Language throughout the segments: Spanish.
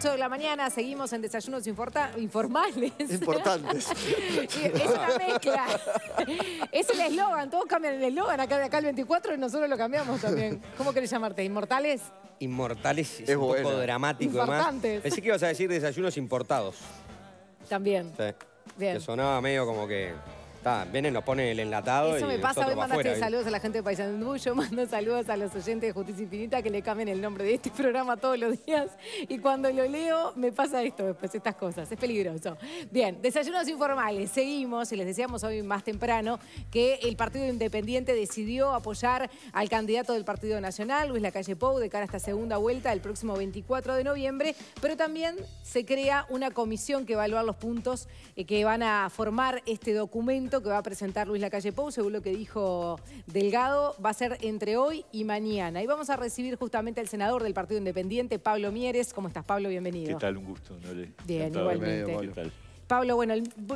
8 de la mañana seguimos en desayunos informales. Importantes. es una mezcla. Es el eslogan, todos cambian el eslogan acá de acá el 24 y nosotros lo cambiamos también. ¿Cómo querés llamarte? ¿Inmortales? Inmortales es, un poco dramático. Importantes. Pensé que ibas a decir desayunos importados. También. Sí. Bien. Que sonaba medio como que... Está, vienen, nos ponen el enlatado. Eso me pasa, hoy mandaste saludos a la gente de Paisandú, yo mando saludos a los oyentes de Justicia Infinita que le cambien el nombre de este programa todos los días. Y cuando lo leo, me pasa esto después, pues, estas cosas. Es peligroso. Bien, desayunos informales. Seguimos, y les decíamos hoy más temprano que el Partido Independiente decidió apoyar al candidato del Partido Nacional, Luis Lacalle Pou, de cara a esta segunda vuelta el próximo 24 de noviembre, pero también se crea una comisión que va a evaluar los puntos eh, que van a formar este documento que va a presentar Luis Lacalle Pou, según lo que dijo Delgado, va a ser entre hoy y mañana. Y vamos a recibir justamente al senador del Partido Independiente, Pablo Mieres. ¿Cómo estás, Pablo? Bienvenido. ¿Qué tal? Un gusto, Bien, igualmente. ¿Qué tal? Pablo, bueno,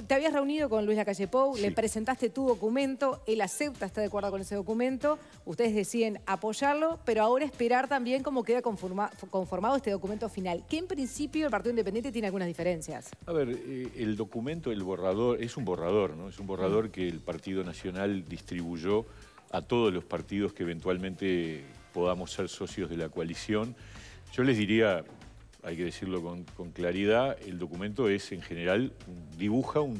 te habías reunido con Luis Lacalle Pou, le presentaste tu documento, él acepta, está de acuerdo con ese documento, ustedes deciden apoyarlo, pero ahora esperar también cómo queda conformado este documento final, que en principio el Partido Independiente tiene algunas diferencias. A ver, eh, el documento, el borrador, es un borrador, ¿no? Es un borrador mm. que el Partido Nacional distribuyó a todos los partidos que eventualmente podamos ser socios de la coalición. Yo les diría, hay que decirlo con, claridad, el documento es en general, dibuja un,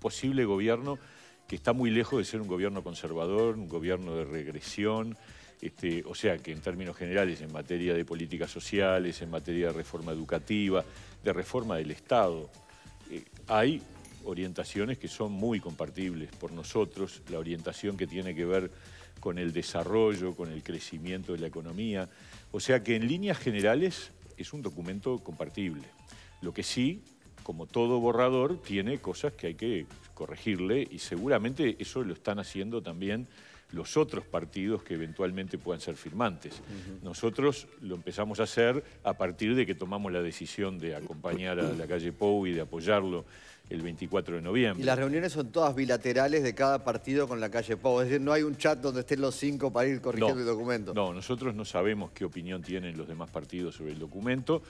posible gobierno que está muy lejos de ser un gobierno conservador, un gobierno de regresión, este, o sea que en términos generales, en materia de políticas sociales, en materia de reforma educativa, de reforma del Estado, eh, hay orientaciones que son muy compartibles por nosotros, la orientación que tiene que ver con el desarrollo, con el crecimiento de la economía, o sea que en líneas generales es un documento compartible. Lo que sí, como todo borrador, tiene cosas que hay que corregirle y seguramente eso lo están haciendo también los otros partidos que eventualmente puedan ser firmantes. Nosotros lo empezamos a hacer a partir de que tomamos la decisión de acompañar a la calle Pou y de apoyarlo el 24 de noviembre. Y las reuniones son todas bilaterales de cada partido con la calle Pau. Es decir, no hay un chat donde estén los cinco para ir corrigiendo el documento. No, nosotros no sabemos qué opinión tienen los demás partidos sobre el documento.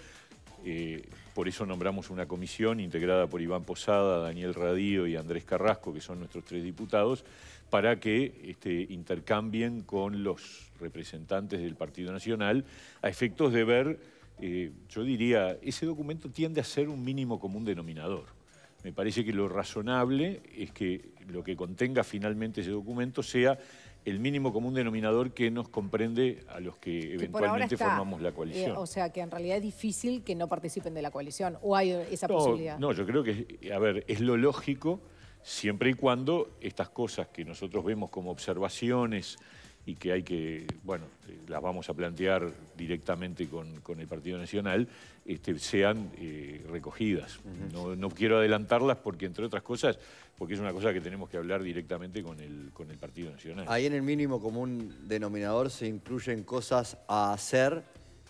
Eh, por eso nombramos una comisión integrada por Iván Posada, Daniel Radío y Andrés Carrasco, que son nuestros tres diputados, para que este, intercambien con los representantes del Partido Nacional a efectos de ver, eh, yo diría, ese documento tiende a ser un mínimo común denominador. Me parece que lo razonable es que lo que contenga finalmente ese documento sea el mínimo común denominador que nos comprende a los que, eventualmente formamos la coalición. Eh, o sea, que en realidad es difícil que no participen de la coalición, o hay esa posibilidad. No, yo creo que, a ver, es lo lógico siempre y cuando estas cosas que nosotros vemos como observaciones y que hay que, bueno, eh, las vamos a plantear directamente con, el Partido Nacional, este, sean eh, recogidas. no, quiero adelantarlas porque, entre otras cosas, porque es una cosa que tenemos que hablar directamente con el, con el Partido Nacional. Ahí en el mínimo común denominador se incluyen cosas a hacer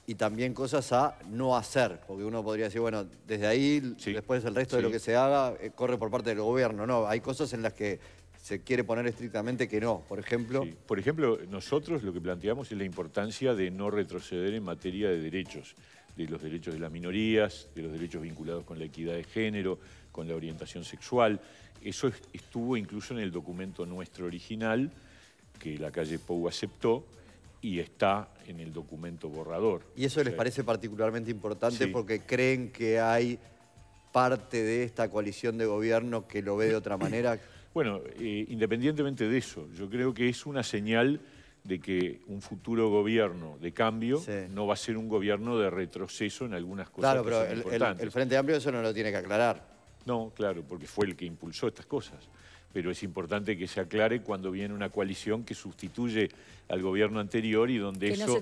y también cosas a no hacer. Porque uno podría decir, bueno, desde ahí, después el resto de lo que se haga eh, corre por parte del gobierno. No, hay cosas en las que se quiere poner estrictamente que no, por ejemplo. Por ejemplo, nosotros lo que planteamos es la importancia de no retroceder en materia de derechos, de los derechos de las minorías, de los derechos vinculados con la equidad de género, con la orientación sexual. Eso estuvo incluso en el documento nuestro original, que la calle Pou aceptó, y está en el documento borrador. ¿Y eso les parece particularmente importante porque creen que hay parte de esta coalición de gobierno que lo ve de otra manera? Bueno, eh, independientemente de eso, yo creo que es una señal de que un futuro gobierno de cambio no va a ser un gobierno de retroceso en algunas cosas claro, que pero son el, el Frente Amplio eso no lo tiene que aclarar. No, claro, porque fue el que impulsó estas cosas pero es importante que se aclare cuando viene una coalición que sustituye al gobierno anterior y donde eso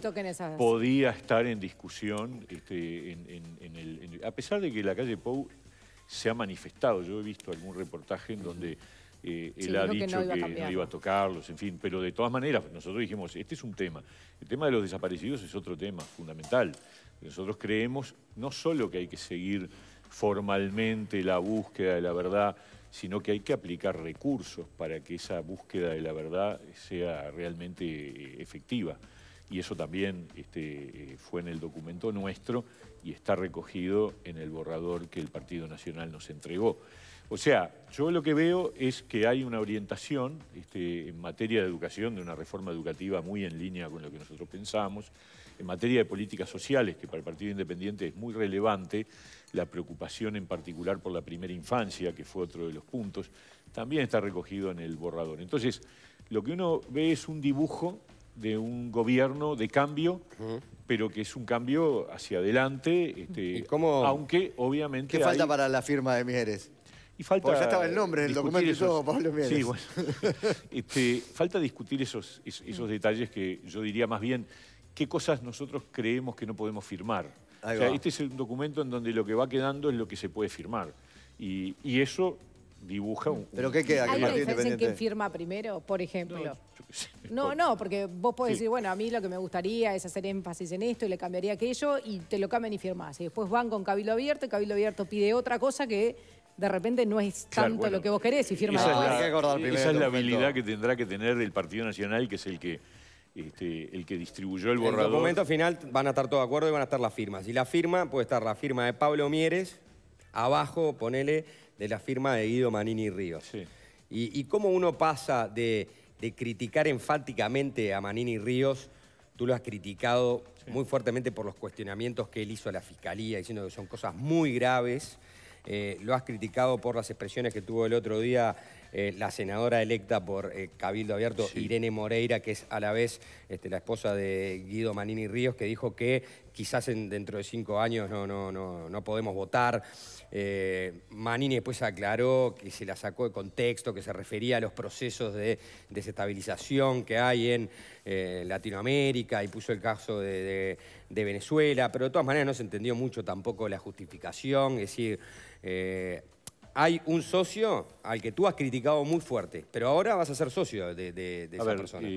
podía estar en discusión, este, en, a pesar de que la calle Pou se ha manifestado, yo he visto algún reportaje en donde... Eh, él ha dicho que, iba, que no iba, a tocarlos, en fin, pero de todas maneras nosotros dijimos, este es un tema. El tema de los desaparecidos es otro tema fundamental. Nosotros creemos no solo que hay que seguir formalmente la búsqueda de la verdad, sino que hay que aplicar recursos para que esa búsqueda de la verdad sea realmente eh, efectiva. Y eso también este, eh, fue en el documento nuestro y está recogido en el borrador que el Partido Nacional nos entregó. O sea, yo lo que veo es que hay una orientación este, en materia de educación, de una reforma educativa muy en línea con lo que nosotros pensamos, en materia de políticas sociales, que para el Partido Independiente es muy relevante, la preocupación en particular por la primera infancia, que fue otro de los puntos, también está recogido en el borrador. Entonces, lo que uno ve es un dibujo de un gobierno de cambio, pero que es un cambio hacia adelante, este, aunque obviamente... ¿Qué falta para la firma de Mieres? Y falta ya estaba el nombre del documento Pablo Mieres. Sí, bueno. Este, falta discutir esos, esos, detalles que yo diría más bien qué cosas nosotros creemos que no podemos firmar. O sea, este es un documento en donde lo que va quedando es lo que se puede firmar. Y, eso dibuja un... ¿Pero qué queda? ¿Hay firma primero, por ejemplo? No, no, porque vos podés decir, bueno, a mí lo que me gustaría es hacer énfasis en esto y le cambiaría aquello y te lo cambian y firmás. Y después van con Cabildo Abierto y Cabildo Abierto pide otra cosa que de repente no es tanto lo que vos querés y firma esa es la, habilidad que tendrá que tener el Partido Nacional, que es el que este, el que distribuyó el borrador. En el documento final van a estar todos de acuerdo y van a estar las firmas. Y la firma puede estar la firma de Pablo Mieres, abajo, ponele, de la firma de Guido Manini Ríos. Y, cómo uno pasa de, criticar enfáticamente a Manini Ríos, tú lo has criticado muy fuertemente por los cuestionamientos que él hizo a la Fiscalía, diciendo que son cosas muy graves. Eh, lo has criticado por las expresiones que tuvo el otro día eh, la senadora electa por eh, Cabildo Abierto, Irene Moreira, que es a la vez este, la esposa de Guido Manini Ríos, que dijo que quizás en, dentro de cinco años no, no, no, podemos votar. Eh, Manini después aclaró que se la sacó de contexto, que se refería a los procesos de desestabilización que hay en Latinoamérica y puso el caso de, Venezuela, pero de todas maneras no se entendió mucho tampoco la justificación, es decir hay un socio al que tú has criticado muy fuerte, pero ahora vas a ser socio de, esa persona.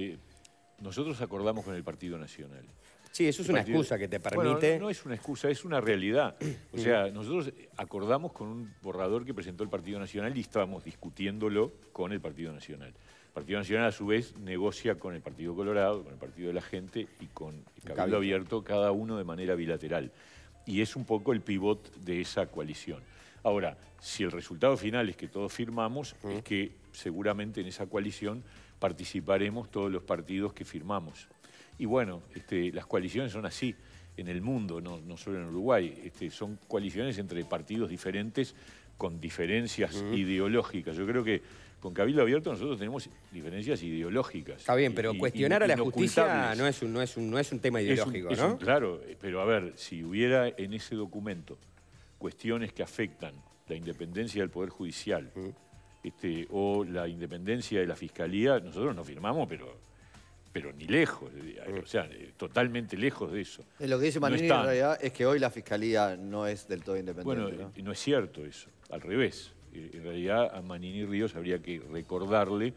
nosotros acordamos con el Partido Nacional. Sí, eso es una excusa que te permite... no, es una excusa, es una realidad. O sea, nosotros acordamos con un borrador que presentó el Partido Nacional y estábamos discutiéndolo con el Partido Nacional. El Partido Nacional, a su vez, negocia con el Partido Colorado, con el Partido de la Gente y con el Cabildo, Abierto, cada uno de manera bilateral. Y es un poco el pivot de esa coalición. Ahora, si el resultado final es que todos firmamos, mm. es que seguramente en esa coalición participaremos todos los partidos que firmamos. Y bueno, este, las coaliciones son así en el mundo, no, solo en Uruguay. Este, son coaliciones entre partidos diferentes con diferencias mm. ideológicas. Yo creo que con Cabildo Abierto nosotros tenemos diferencias ideológicas. Está bien, pero cuestionar a la justicia no es, un, no, es un, tema ideológico, ¿no? claro, eh, pero a ver, si hubiera en ese documento cuestiones que afectan la independencia del Poder Judicial mm. este, o la independencia de la Fiscalía, nosotros no firmamos, pero, pero ni lejos, mm. o sea, eh, totalmente lejos de eso. Eh, lo que dice Manini en realidad es que hoy la Fiscalía no es del todo independiente. Bueno, ¿no? no es cierto eso, al revés. Eh, en realidad a Manini Ríos habría que recordarle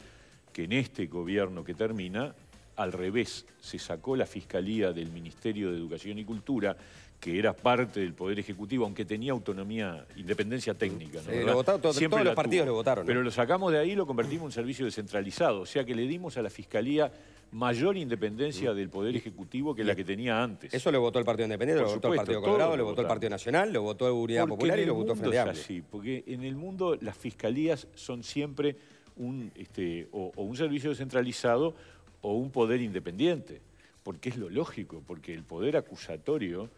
que en este gobierno que termina, al revés, se sacó la Fiscalía del Ministerio de Educación y Cultura, que era parte del Poder Ejecutivo, aunque tenía autonomía, independencia técnica. Siempre todos los partidos lo votaron. Pero lo sacamos de ahí y lo convertimos en un servicio descentralizado. O sea que le dimos a la Fiscalía mayor independencia mm. del Poder Ejecutivo que la que tenía antes. Eso lo votó el Partido Independiente, lo votó el Partido Colorado, lo, votó el Partido Nacional, lo votó Unidad Popular y lo votó Frente Amplio. Así, porque en el mundo las fiscalías son siempre un, este, o un servicio descentralizado o un poder independiente, porque es lo lógico, porque el poder acusatorio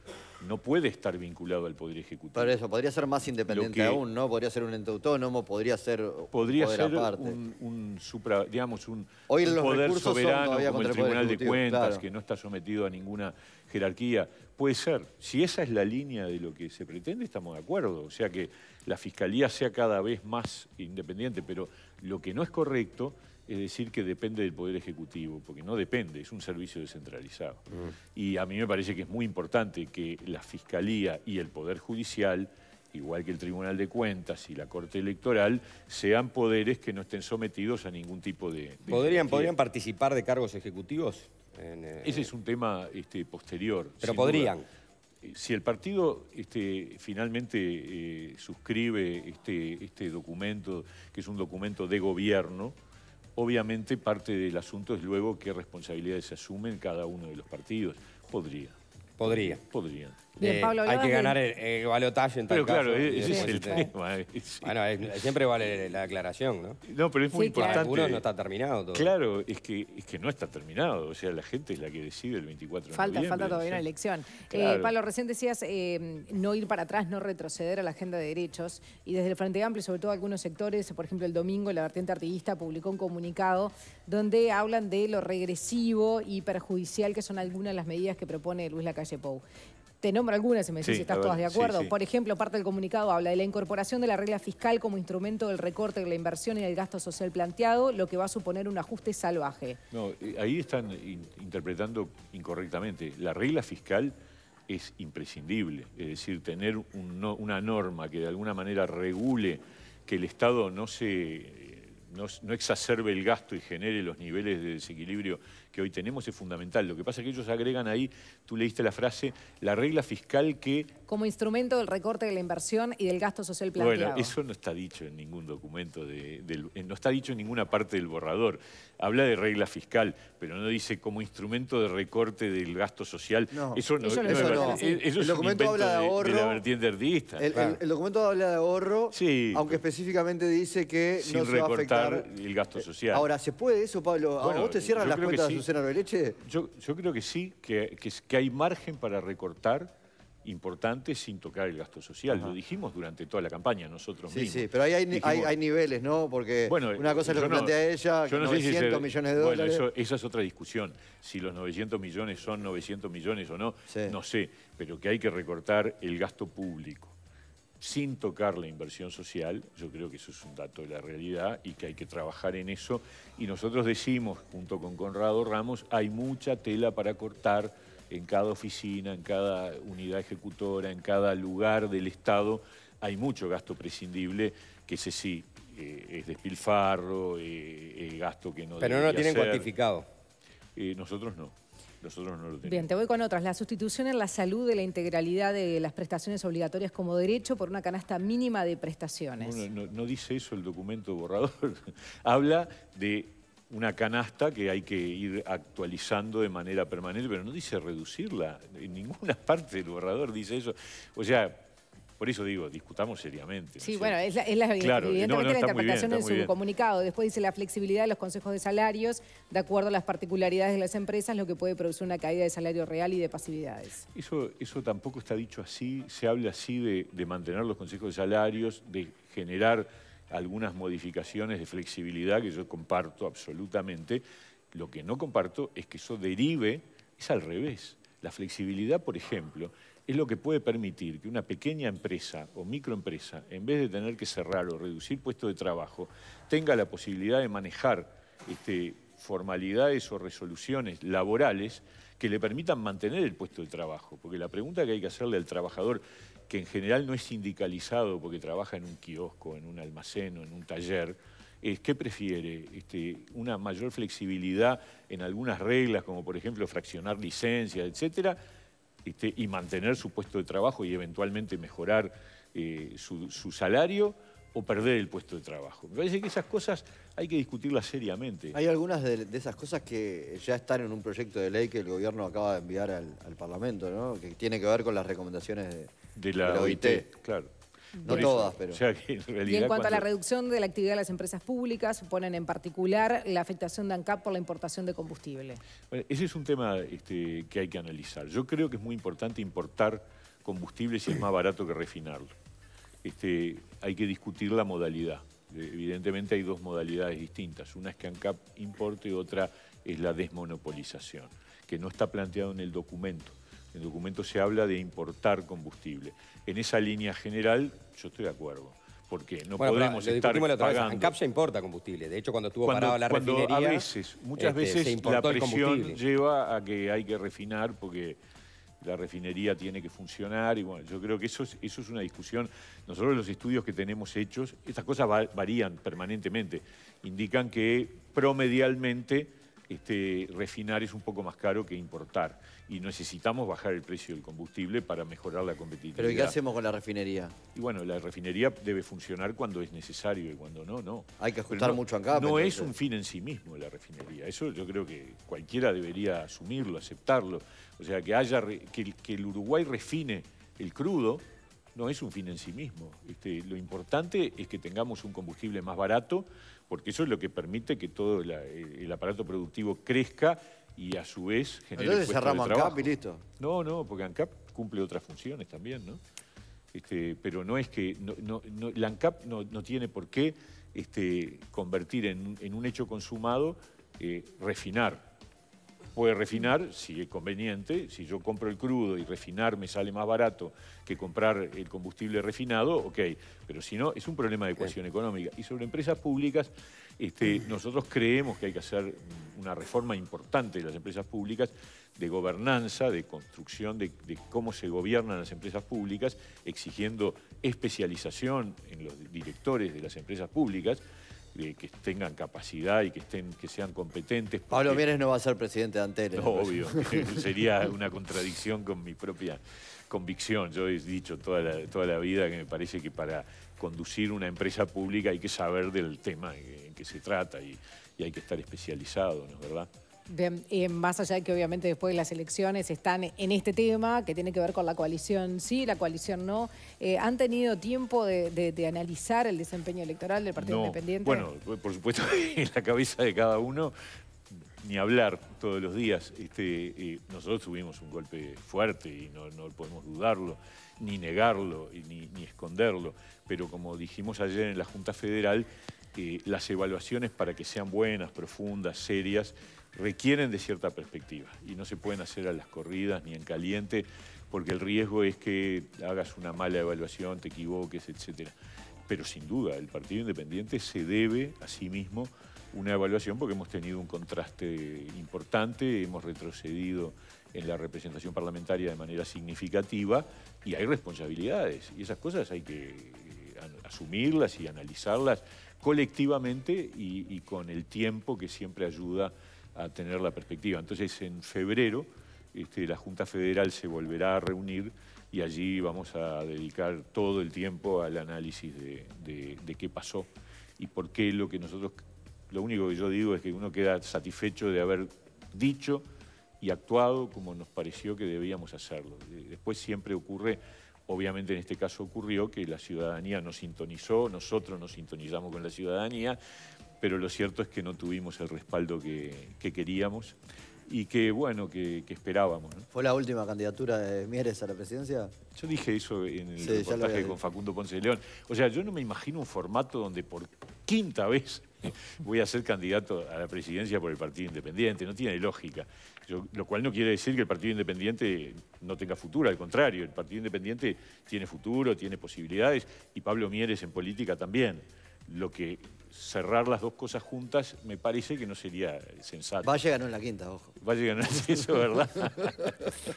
no puede estar vinculado al Poder Ejecutivo. Pero eso, podría ser más independiente aún, ¿no? Podría ser un ente autónomo, podría ser Podría ser aparte. Un, supra, digamos, un, poder soberano como el Tribunal de Cuentas, que no está sometido a ninguna jerarquía. Puede ser. Si esa es la línea de lo que se pretende, estamos de acuerdo. O sea, que la Fiscalía sea cada vez más independiente, pero lo que no es correcto es decir que depende del Poder Ejecutivo, porque no depende, es un servicio descentralizado. Mm. Y a mí me parece que es muy importante que la Fiscalía y el Poder Judicial, igual que el Tribunal de Cuentas y la Corte Electoral, sean poderes que no estén sometidos a ningún tipo de... ¿Podrían, ¿Podrían participar de cargos ejecutivos? Eh, Ese es un tema este, posterior. Pero podrían. Eh, si el partido este, finalmente eh, suscribe este, este, documento, que es un documento de gobierno, Obviamente parte del asunto es luego qué responsabilidades se asumen cada uno de los partidos. Podría. Podría. Podría. Eh, hay que ganar el, balotaje en tal Pero claro, e- ese es el tema. Eh, bueno, siempre vale la aclaración, ¿no? No, pero es muy no está terminado todo. Claro, es que, que no está terminado. O sea, la gente es la que decide el 24 de Falta, falta todavía una elección. Eh, Pablo, recién decías no ir para atrás, no retroceder a la agenda de derechos. Y desde el Frente Amplio, sobre todo algunos sectores, por ejemplo, el domingo la vertiente artiguista publicó un comunicado donde hablan de lo regresivo y perjudicial que son algunas de las medidas que propone Luis Lacalle Pou te nombro algunas y me decís si estás todas de acuerdo. Por ejemplo, parte del comunicado habla de la incorporación de la regla fiscal como instrumento del recorte de la inversión y del gasto social planteado, lo que va a suponer un ajuste salvaje. No, eh, ahí están interpretando incorrectamente. La regla fiscal es imprescindible, es decir, tener una norma que de alguna manera regule que el Estado no se no, exacerbe el gasto y genere los niveles de desequilibrio que hoy tenemos es fundamental. Lo que pasa es que ellos agregan ahí, tú leíste la frase, la regla fiscal que... Como instrumento del recorte de la inversión y del gasto social planteado. Bueno, eso no está dicho en ningún documento, eh, no está dicho en ninguna parte del borrador. Habla de regla fiscal, pero no dice como instrumento de recorte del gasto social. eso no, eso Es, el documento habla de, ahorro, El, documento habla de ahorro, aunque específicamente dice que no se va el gasto eh, social. Ahora, ¿se puede eso, Pablo? vos te cierran las cuentas de leche? Yo, yo creo que sí, que, que, hay margen para recortar importante sin tocar el gasto social. Lo dijimos durante toda la campaña nosotros mismos. Sí, sí, pero ahí hay, niveles, ¿no? Porque una cosa es lo que plantea ella, 900 millones de dólares. Bueno, esa es otra discusión. Si los 900 millones son 900 millones o no, no sé. Pero que hay que recortar el gasto público sin tocar la inversión social, yo creo que eso es un dato de la realidad y que hay que trabajar en eso. Y nosotros decimos, junto con Conrado Ramos, hay mucha tela para cortar en cada oficina, en cada unidad ejecutora, en cada lugar del Estado. Hay mucho gasto prescindible, que ese sí eh, es despilfarro, eh, gasto que no... Pero no lo tienen cuantificado. Eh, nosotros no. Nosotros no lo tenemos. Bien, te voy con otras. La sustitución en la salud de la integralidad de las prestaciones obligatorias como derecho por una canasta mínima de prestaciones. no, no dice eso el documento borrador. Habla de una canasta que hay que ir actualizando de manera permanente, pero no dice reducirla. En ninguna parte del borrador dice eso. O sea, por eso digo, discutamos seriamente. Sí, bueno, es la, es claro. evidentemente la interpretación en su comunicado. Después dice la flexibilidad de los consejos de salarios de acuerdo a las particularidades de las empresas, lo que puede producir una caída de salario real y de pasividades. Eso, eso tampoco está dicho así, se habla así de, de mantener los consejos de salarios, de generar algunas modificaciones de flexibilidad que yo comparto absolutamente. Lo que no comparto es que eso derive, es al revés. La flexibilidad, por ejemplo, es lo que puede permitir que una pequeña empresa o microempresa, en vez de tener que cerrar o reducir puestos de trabajo, tenga la posibilidad de manejar este, formalidades o resoluciones laborales que le permitan mantener el puesto de trabajo. Porque la pregunta que hay que hacerle al trabajador, que en general no es sindicalizado porque trabaja en un kiosco, en un almacén o en un taller, es qué prefiere, este, una mayor flexibilidad en algunas reglas, como por ejemplo fraccionar licencias, etcétera, este, y mantener su puesto de trabajo y eventualmente mejorar eh, su, salario o perder el puesto de trabajo. Me parece que esas cosas hay que discutirlas seriamente. Hay algunas de, esas cosas que ya están en un proyecto de ley que el gobierno acaba de enviar al, Parlamento, que tiene que ver con las recomendaciones de, la, OIT. claro. No todas, pero... en y en cuanto a la reducción de la actividad de las empresas públicas, suponen en particular la afectación de ANCAP por la importación de combustible. ese es un tema este, que hay que analizar. Yo creo que es muy importante importar combustible si es más barato que refinarlo. Este, hay que discutir la modalidad. Evidentemente hay dos modalidades distintas. Una es que ANCAP importe y otra es la desmonopolización, que no está planteado en el documento. En el documento se habla de importar combustible. En esa línea general yo estoy de acuerdo. Porque no podemos estar importa combustible. De hecho, cuando estuvo parada la refinería... A veces, muchas este, veces la presión lleva a que hay que refinar porque la refinería tiene que funcionar y bueno, yo creo que eso es, una discusión. Nosotros los estudios que tenemos hechos, estas cosas varían permanentemente, indican que promedialmente este refinar es un poco más caro que importar y necesitamos bajar el precio del combustible para mejorar la competitividad. ¿Pero qué hacemos con la refinería? Y bueno, la refinería debe funcionar cuando es necesario y cuando no, no. Hay que ajustar no, mucho acá. No es un fin en sí mismo la refinería, eso yo creo que cualquiera debería asumirlo, aceptarlo. O sea, que, haya, que, que el Uruguay refine el crudo no es un fin en sí mismo. Este, lo importante es que tengamos un combustible más barato, porque eso es lo que permite que todo el aparato productivo crezca y a su vez genere Entonces cerramos ANCAP y listo. No, no, porque ANCAP cumple otras funciones también, ¿no? Este, pero no es que... El no, la ANCAP no, tiene por qué este, convertir en, un hecho consumado, eh, refinar puede refinar si es conveniente. Si yo compro el crudo y refinar me sale más barato que comprar el combustible refinado, ok. Pero si no, es un problema de ecuación económica. Y sobre empresas públicas, este, mm. nosotros creemos que hay que hacer una reforma importante de las empresas públicas, de gobernanza, de construcción de cómo se gobiernan las empresas públicas, exigiendo especialización en los directores de las empresas públicas de que tengan capacidad y que, estén, que sean competentes. Pablo Mieres no va a ser presidente de Antel. No, obvio, sería una contradicción con mi propia convicción. Yo he dicho toda la, toda la vida que me parece que para conducir una empresa pública hay que saber del tema en que se trata y hay que estar especializado, ¿no es verdad? Bien, más allá de que obviamente después de las elecciones están en este tema que tiene que ver con la coalición sí, la coalición no, eh, ¿han tenido tiempo de, analizar el desempeño electoral del Partido Independiente? Bueno, eh, por supuesto, en la cabeza de cada uno, ni hablar todos los días. Este, nosotros tuvimos un golpe fuerte y no, podemos dudarlo, ni negarlo, ni esconderlo. Pero como dijimos ayer en la Junta Federal, que las evaluaciones para que sean buenas, profundas, serias, requieren de cierta perspectiva y no se pueden hacer a las corridas ni en caliente porque el riesgo es que hagas una mala evaluación, te equivoques, etc. Pero sin duda, el Partido Independiente se debe a sí mismo una evaluación porque hemos tenido un contraste importante, hemos retrocedido en la representación parlamentaria de manera significativa y hay responsabilidades y esas cosas hay que eh, asumirlas y analizarlas colectivamente y, con el tiempo que siempre ayuda a tener la perspectiva. Entonces, en febrero, este, la Junta Federal se volverá a reunir y allí vamos a dedicar todo el tiempo al análisis de, de qué pasó y por qué lo que nosotros, lo único que yo digo es que uno queda satisfecho de haber dicho y actuado como nos pareció que debíamos hacerlo. Eh, después siempre ocurre Obviamente en este caso ocurrió que la ciudadanía nos sintonizó, nosotros nos sintonizamos con la ciudadanía, pero lo cierto es que no tuvimos el respaldo que, queríamos y que bueno, que, esperábamos. ¿Fue la última candidatura de Mieres a la presidencia? Yo dije eso en el reportaje con Facundo Ponce de León. O sea, yo no me imagino un formato donde por quinta vez voy a ser candidato a la presidencia por el Partido Independiente. No tiene lógica. lo cual no quiere decir que el Partido Independiente no tenga futuro, al contrario, el Partido Independiente tiene futuro, tiene posibilidades y Pablo Mieres en política también. Lo que cerrar las dos cosas juntas me parece que no sería sensato. Va a llegar en la quinta, ojo. Va a llegar en la quinta, ¿verdad?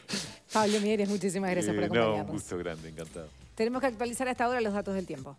Pablo Mieres, muchísimas gracias por acompañarnos. Eh, no, un gusto grande, encantado. Tenemos que actualizar hasta ahora los datos del tiempo.